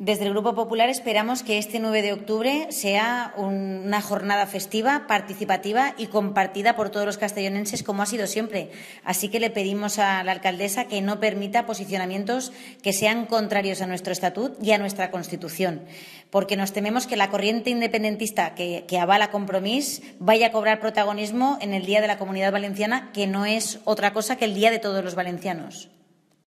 Desde el Grupo Popular esperamos que este 9 de octubre sea una jornada festiva, participativa y compartida por todos los castellonenses como ha sido siempre. Así que le pedimos a la alcaldesa que no permita posicionamientos que sean contrarios a nuestro estatuto y a nuestra Constitución, porque nos tememos que la corriente independentista que, que avala Compromís vaya a cobrar protagonismo en el Día de la Comunidad Valenciana, que no es otra cosa que el Día de todos los valencianos.